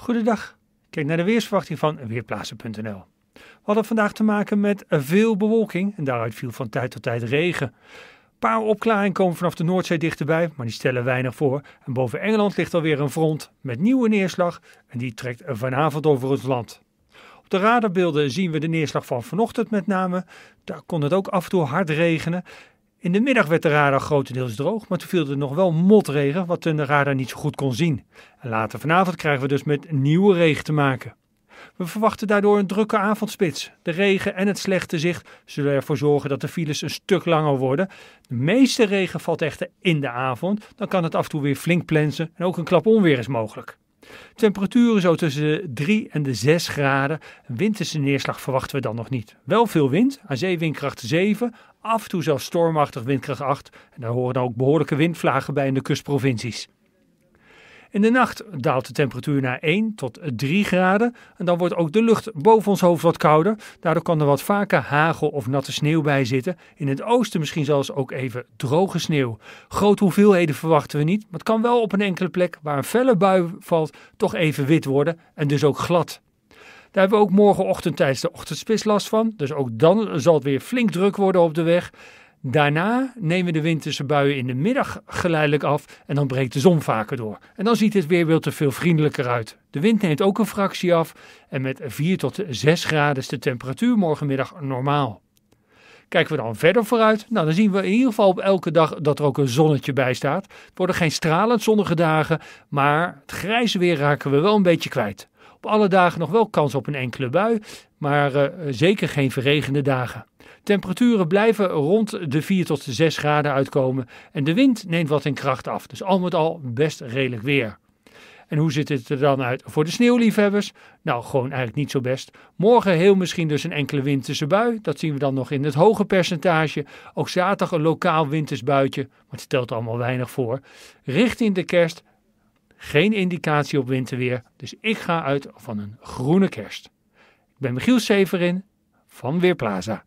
Goedendag. Kijk naar de weersverwachting van weerplaatsen.nl. We hadden vandaag te maken met veel bewolking en daaruit viel van tijd tot tijd regen. Een paar opklaringen komen vanaf de Noordzee dichterbij, maar die stellen weinig voor. En boven Engeland ligt alweer een front met nieuwe neerslag en die trekt vanavond over het land. Op de radarbeelden zien we de neerslag van vanochtend met name. Daar kon het ook af en toe hard regenen. In de middag werd de radar grotendeels droog, maar toen viel er nog wel motregen, wat de radar niet zo goed kon zien. later vanavond krijgen we dus met nieuwe regen te maken. We verwachten daardoor een drukke avondspits. De regen en het slechte zicht zullen ervoor zorgen dat de files een stuk langer worden. De meeste regen valt echter in de avond, dan kan het af en toe weer flink plensen en ook een klap onweer is mogelijk. Temperaturen zo tussen de 3 en de 6 graden. winterse neerslag verwachten we dan nog niet. Wel veel wind, aan zee 7, af en toe zelfs stormachtig windkracht 8. En daar horen dan ook behoorlijke windvlagen bij in de kustprovincies. In de nacht daalt de temperatuur naar 1 tot 3 graden en dan wordt ook de lucht boven ons hoofd wat kouder. Daardoor kan er wat vaker hagel of natte sneeuw bij zitten. In het oosten misschien zelfs ook even droge sneeuw. Grote hoeveelheden verwachten we niet, maar het kan wel op een enkele plek waar een felle bui valt toch even wit worden en dus ook glad. Daar hebben we ook morgenochtend tijdens de ochtendspits last van. Dus ook dan zal het weer flink druk worden op de weg. Daarna nemen de winterse buien in de middag geleidelijk af en dan breekt de zon vaker door. En dan ziet het weerbeeld er veel vriendelijker uit. De wind neemt ook een fractie af en met 4 tot 6 graden is de temperatuur morgenmiddag normaal. Kijken we dan verder vooruit, nou, dan zien we in ieder geval op elke dag dat er ook een zonnetje bij staat. Het worden geen stralend zonnige dagen, maar het grijze weer raken we wel een beetje kwijt. Op alle dagen nog wel kans op een enkele bui, maar eh, zeker geen verregende dagen. Temperaturen blijven rond de 4 tot 6 graden uitkomen en de wind neemt wat in kracht af. Dus al met al best redelijk weer. En hoe ziet het er dan uit voor de sneeuwliefhebbers? Nou, gewoon eigenlijk niet zo best. Morgen heel misschien dus een enkele winterse bui. Dat zien we dan nog in het hoge percentage. Ook zaterdag een lokaal wintersbuitje. Maar het stelt allemaal weinig voor. Richting de kerst geen indicatie op winterweer. Dus ik ga uit van een groene kerst. Ik ben Michiel Severin van Weerplaza.